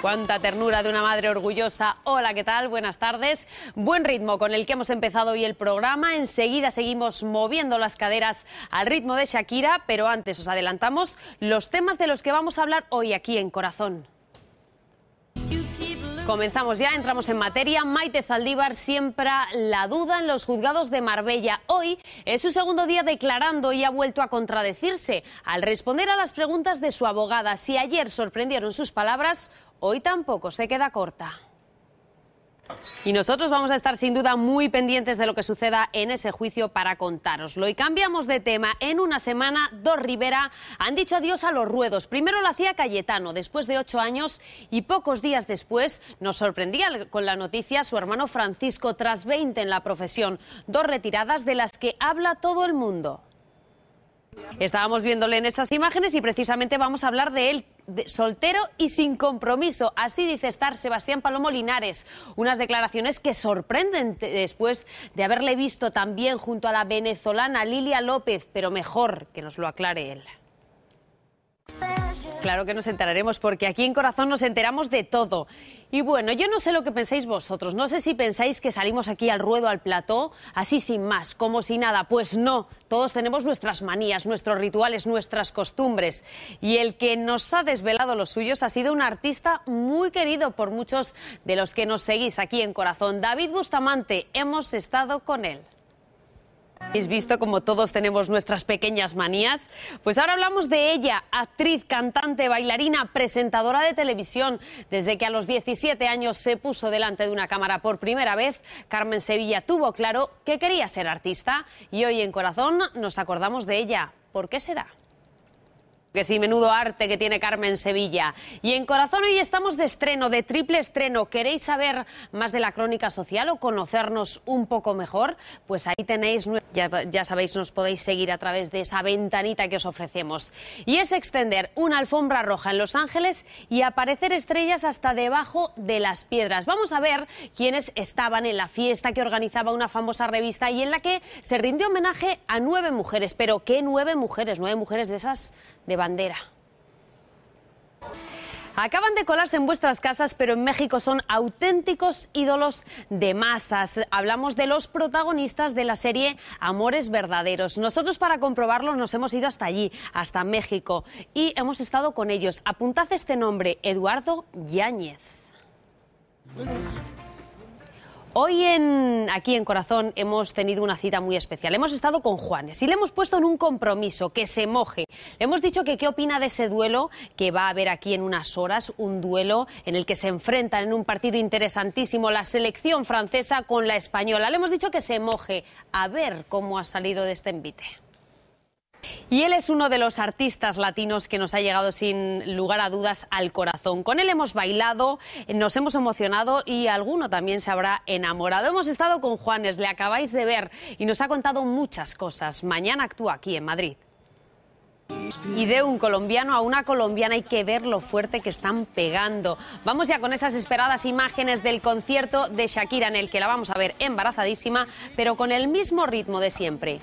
Cuánta ternura de una madre orgullosa. Hola, ¿qué tal? Buenas tardes. Buen ritmo con el que hemos empezado hoy el programa. Enseguida seguimos moviendo las caderas al ritmo de Shakira, pero antes os adelantamos los temas de los que vamos a hablar hoy aquí en Corazón. Comenzamos ya, entramos en materia. Maite Zaldívar siempre la duda en los juzgados de Marbella. Hoy es su segundo día declarando y ha vuelto a contradecirse al responder a las preguntas de su abogada. Si ayer sorprendieron sus palabras, hoy tampoco se queda corta. Y nosotros vamos a estar sin duda muy pendientes de lo que suceda en ese juicio para contároslo. Y cambiamos de tema. En una semana, dos Rivera han dicho adiós a los ruedos. Primero lo hacía Cayetano, después de ocho años, y pocos días después nos sorprendía con la noticia su hermano Francisco, tras 20 en la profesión. Dos retiradas de las que habla todo el mundo. Estábamos viéndole en estas imágenes y precisamente vamos a hablar de él, soltero y sin compromiso. Así dice estar Sebastián Palomo Linares. Unas declaraciones que sorprenden después de haberle visto también junto a la venezolana Lilia López, pero mejor que nos lo aclare él. Claro que nos enteraremos porque aquí en Corazón nos enteramos de todo. Y bueno, yo no sé lo que pensáis vosotros, no sé si pensáis que salimos aquí al ruedo, al plató, así sin más, como si nada. Pues no, todos tenemos nuestras manías, nuestros rituales, nuestras costumbres. Y el que nos ha desvelado los suyos ha sido un artista muy querido por muchos de los que nos seguís aquí en Corazón, David Bustamante. Hemos estado con él. Habéis visto como todos tenemos nuestras pequeñas manías. Pues ahora hablamos de ella, actriz, cantante, bailarina, presentadora de televisión. Desde que a los 17 años se puso delante de una cámara por primera vez, Carmen Sevilla tuvo claro que quería ser artista y hoy en Corazón nos acordamos de ella. ¿Por qué será? Que sí, menudo arte que tiene Carmen Sevilla. Y en Corazón hoy estamos de estreno, de triple estreno. ¿Queréis saber más de la crónica social o conocernos un poco mejor? Pues ahí tenéis, ya, ya sabéis, nos podéis seguir a través de esa ventanita que os ofrecemos. Y es extender una alfombra roja en Los Ángeles y aparecer estrellas hasta debajo de las piedras. Vamos a ver quiénes estaban en la fiesta que organizaba una famosa revista y en la que se rindió homenaje a nueve mujeres. Pero ¿qué nueve mujeres? Nueve mujeres de esas de bandera. Acaban de colarse en vuestras casas, pero en México son auténticos ídolos de masas. Hablamos de los protagonistas de la serie Amores Verdaderos. Nosotros para comprobarlo nos hemos ido hasta allí, hasta México, y hemos estado con ellos. Apuntad este nombre, Eduardo Yáñez. Hoy en, aquí en Corazón hemos tenido una cita muy especial. Hemos estado con Juanes y le hemos puesto en un compromiso que se moje. Le hemos dicho que qué opina de ese duelo que va a haber aquí en unas horas, un duelo en el que se enfrentan en un partido interesantísimo la selección francesa con la española. Le hemos dicho que se moje. A ver cómo ha salido de este envite. Y él es uno de los artistas latinos que nos ha llegado sin lugar a dudas al corazón. Con él hemos bailado, nos hemos emocionado y alguno también se habrá enamorado. Hemos estado con Juanes, le acabáis de ver y nos ha contado muchas cosas. Mañana actúa aquí en Madrid. Y de un colombiano a una colombiana hay que ver lo fuerte que están pegando. Vamos ya con esas esperadas imágenes del concierto de Shakira en el que la vamos a ver embarazadísima, pero con el mismo ritmo de siempre.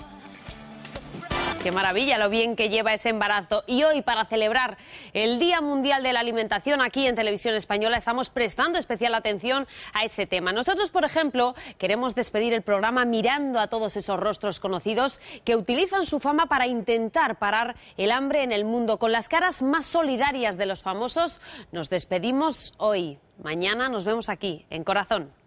Qué maravilla lo bien que lleva ese embarazo. Y hoy, para celebrar el Día Mundial de la Alimentación aquí en Televisión Española, estamos prestando especial atención a ese tema. Nosotros, por ejemplo, queremos despedir el programa mirando a todos esos rostros conocidos que utilizan su fama para intentar parar el hambre en el mundo. Con las caras más solidarias de los famosos, nos despedimos hoy. Mañana nos vemos aquí, en Corazón.